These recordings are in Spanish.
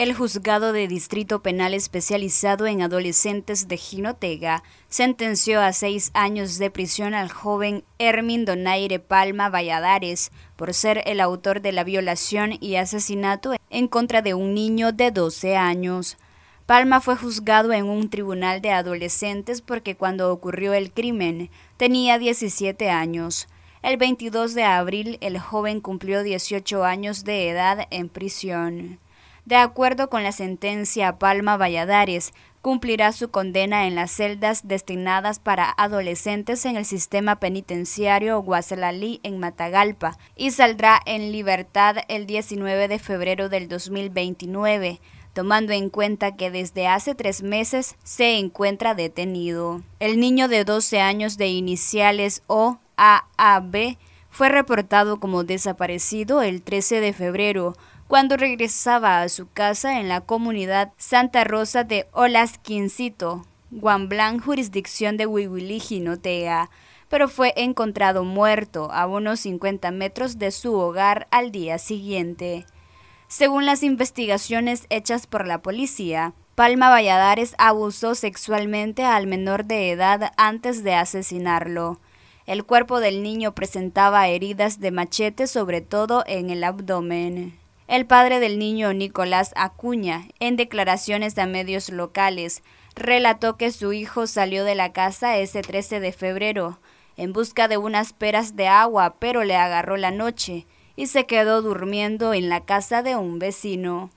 El juzgado de distrito penal especializado en adolescentes de Jinotega sentenció a seis años de prisión al joven Hermin Donaire Palma Valladares por ser el autor de la violación y asesinato en contra de un niño de 12 años. Palma fue juzgado en un tribunal de adolescentes porque cuando ocurrió el crimen tenía 17 años. El 22 de abril el joven cumplió 18 años de edad en prisión. De acuerdo con la sentencia Palma Valladares, cumplirá su condena en las celdas destinadas para adolescentes en el sistema penitenciario Guasalalí en Matagalpa y saldrá en libertad el 19 de febrero del 2029 tomando en cuenta que desde hace tres meses se encuentra detenido. El niño de 12 años de iniciales OAAB fue reportado como desaparecido el 13 de febrero, cuando regresaba a su casa en la comunidad Santa Rosa de Olasquincito, Guamblán, jurisdicción de Ginotea, pero fue encontrado muerto a unos 50 metros de su hogar al día siguiente. Según las investigaciones hechas por la policía, Palma Valladares abusó sexualmente al menor de edad antes de asesinarlo. El cuerpo del niño presentaba heridas de machete sobre todo en el abdomen. El padre del niño, Nicolás Acuña, en declaraciones a medios locales, relató que su hijo salió de la casa ese 13 de febrero en busca de unas peras de agua, pero le agarró la noche y se quedó durmiendo en la casa de un vecino.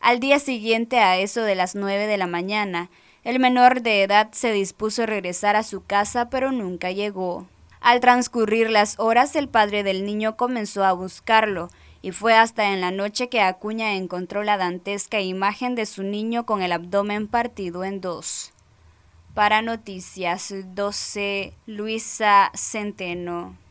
Al día siguiente, a eso de las 9 de la mañana, el menor de edad se dispuso a regresar a su casa, pero nunca llegó. Al transcurrir las horas, el padre del niño comenzó a buscarlo, y fue hasta en la noche que Acuña encontró la dantesca imagen de su niño con el abdomen partido en dos. Para Noticias 12, Luisa Centeno.